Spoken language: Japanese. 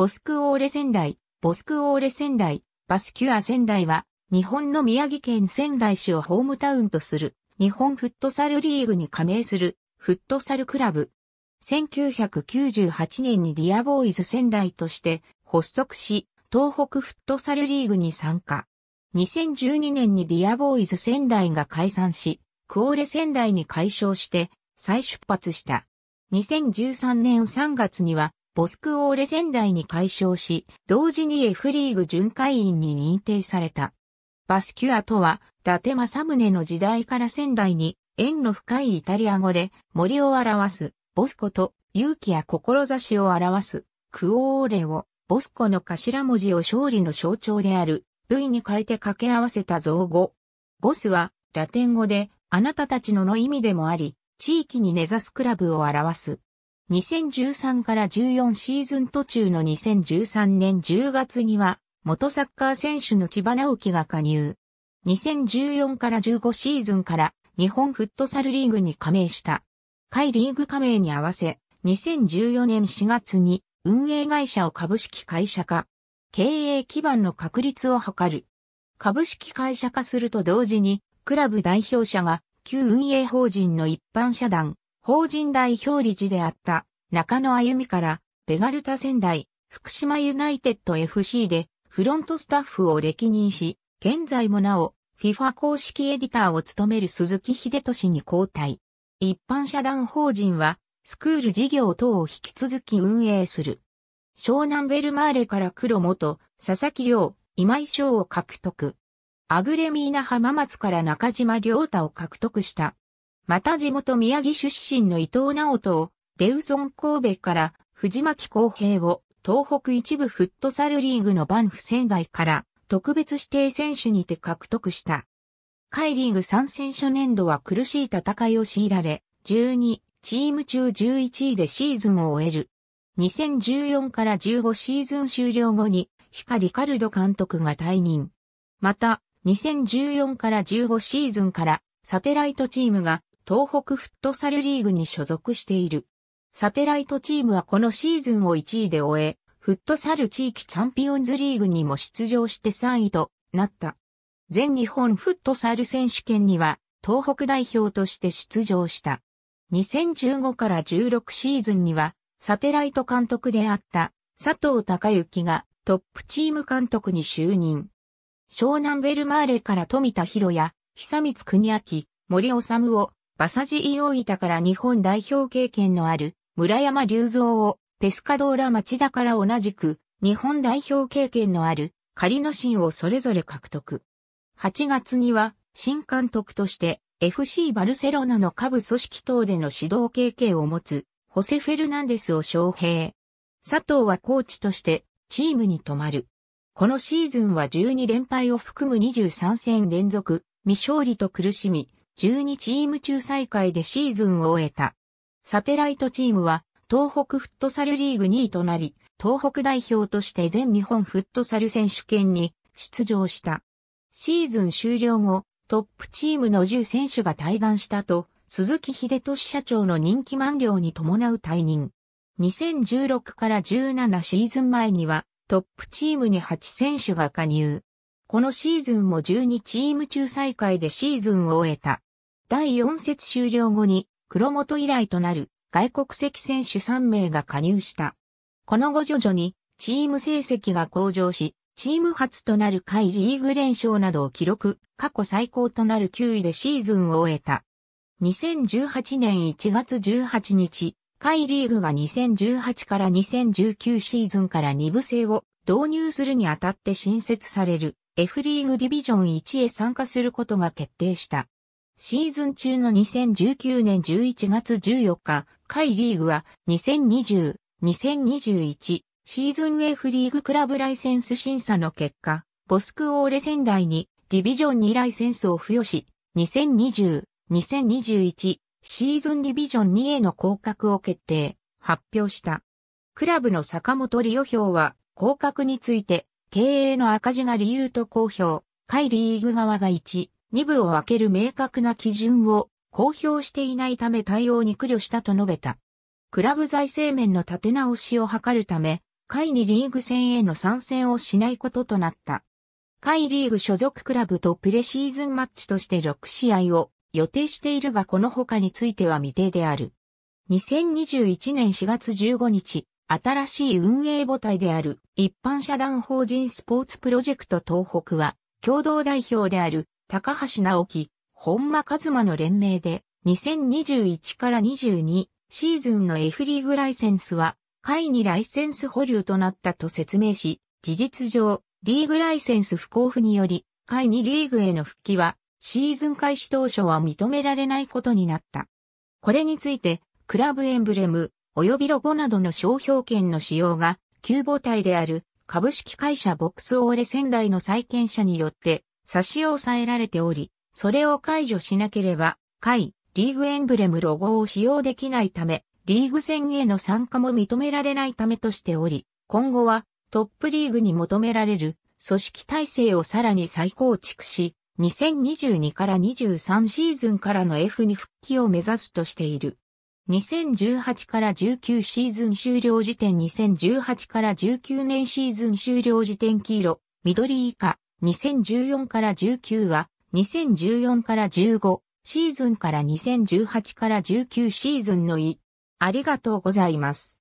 ボスクオーレ仙台、ボスクオーレ仙台、バスキュア仙台は、日本の宮城県仙台市をホームタウンとする、日本フットサルリーグに加盟する、フットサルクラブ。1998年にディアボーイズ仙台として発足し、東北フットサルリーグに参加。2012年にディアボーイズ仙台が解散し、クオーレ仙台に解消して再出発した。2013年3月にはボスクオーレ仙台に改称し、同時に F リーグ巡回員に認定された。バスキュアとは、伊達政宗の時代から仙台に、縁の深いイタリア語で森を表す、ボスコと勇気や志を表す、クオーレを、ボスコの頭文字を勝利の象徴である、V に変えて掛け合わせた造語。ボスは、ラテン語で、あなたたちのの意味でもあり、地域に根ざすクラブを表す。2013から14シーズン途中の2013年10月には、元サッカー選手の千葉直樹が加入。2014から15シーズンから日本フットサルリーグに加盟した。海リーグ加盟に合わせ、2014年4月に運営会社を株式会社化。経営基盤の確立を図る。株式会社化すると同時に、クラブ代表者が旧運営法人の一般社団、法人代表理事であった中野歩美からベガルタ仙台、福島ユナイテッド FC でフロントスタッフを歴任し、現在もなお FIFA 公式エディターを務める鈴木秀俊に交代。一般社団法人はスクール事業等を引き続き運営する。湘南ベルマーレから黒元、佐々木亮、今井翔を獲得。アグレミーナ浜松から中島良太を獲得したまた地元宮城出身の伊藤直人を、デウソン神戸から藤巻公平を、東北一部フットサルリーグのバンフ仙台から特別指定選手にて獲得した。海リーグ参戦初年度は苦しい戦いを強いられ、12チーム中11位でシーズンを終える。2014から15シーズン終了後に、ヒカリカルド監督が退任。また、2014から15シーズンから、サテライトチームが東北フットサルリーグに所属している。サテライトチームはこのシーズンを1位で終え、フットサル地域チャンピオンズリーグにも出場して3位となった。全日本フットサル選手権には東北代表として出場した。2015から16シーズンにはサテライト監督であった佐藤隆之がトップチーム監督に就任。湘南ベルマーレから富田博也、久光国明、森治をバサジイオイタから日本代表経験のある村山隆三をペスカドーラ町田から同じく日本代表経験のある仮のシンをそれぞれ獲得。8月には新監督として FC バルセロナの下部組織等での指導経験を持つホセ・フェルナンデスを招聘。佐藤はコーチとしてチームに泊まる。このシーズンは12連敗を含む23戦連続、未勝利と苦しみ、12チーム中再開でシーズンを終えた。サテライトチームは東北フットサルリーグ2位となり、東北代表として全日本フットサル選手権に出場した。シーズン終了後、トップチームの10選手が退団したと、鈴木秀俊社長の人気満了に伴う退任。2016から17シーズン前には、トップチームに8選手が加入。このシーズンも12チーム中再開でシーズンを終えた。第4節終了後に、黒本以来となる外国籍選手3名が加入した。この後徐々にチーム成績が向上し、チーム初となる回リーグ連勝などを記録、過去最高となる9位でシーズンを終えた。2018年1月18日、回リーグが2018から2019シーズンから2部制を導入するにあたって新設される F リーグディビジョン1へ参加することが決定した。シーズン中の2019年11月14日、海リーグは2020、2021シーズンウェフリーグクラブライセンス審査の結果、ボスクオーレ仙台にディビジョン2ライセンスを付与し、2020、2021シーズンディビジョン2への降格を決定、発表した。クラブの坂本里代表は、降格について、経営の赤字が理由と公表、海リーグ側が1、2部を分ける明確な基準を公表していないため対応に苦慮したと述べた。クラブ財政面の立て直しを図るため、会にリーグ戦への参戦をしないこととなった。会リーグ所属クラブとプレシーズンマッチとして6試合を予定しているがこの他については未定である。2021年4月15日、新しい運営母体である一般社団法人スポーツプロジェクト東北は、共同代表である高橋直樹、本間一馬の連名で、2021から22シーズンの F リーグライセンスは、会にライセンス保留となったと説明し、事実上、リーグライセンス不交付により、会にリーグへの復帰は、シーズン開始当初は認められないことになった。これについて、クラブエンブレム、及びロゴなどの商標権の使用が、旧母体である株式会社ボックスオーレ仙台の債権者によって差し押さえられており、それを解除しなければ、会、リーグエンブレムロゴを使用できないため、リーグ戦への参加も認められないためとしており、今後はトップリーグに求められる組織体制をさらに再構築し、2022から23シーズンからの F に復帰を目指すとしている。2018から19シーズン終了時点2018から19年シーズン終了時点黄色、緑以下、2014から19は、2014から15シーズンから2018から19シーズンのい。ありがとうございます。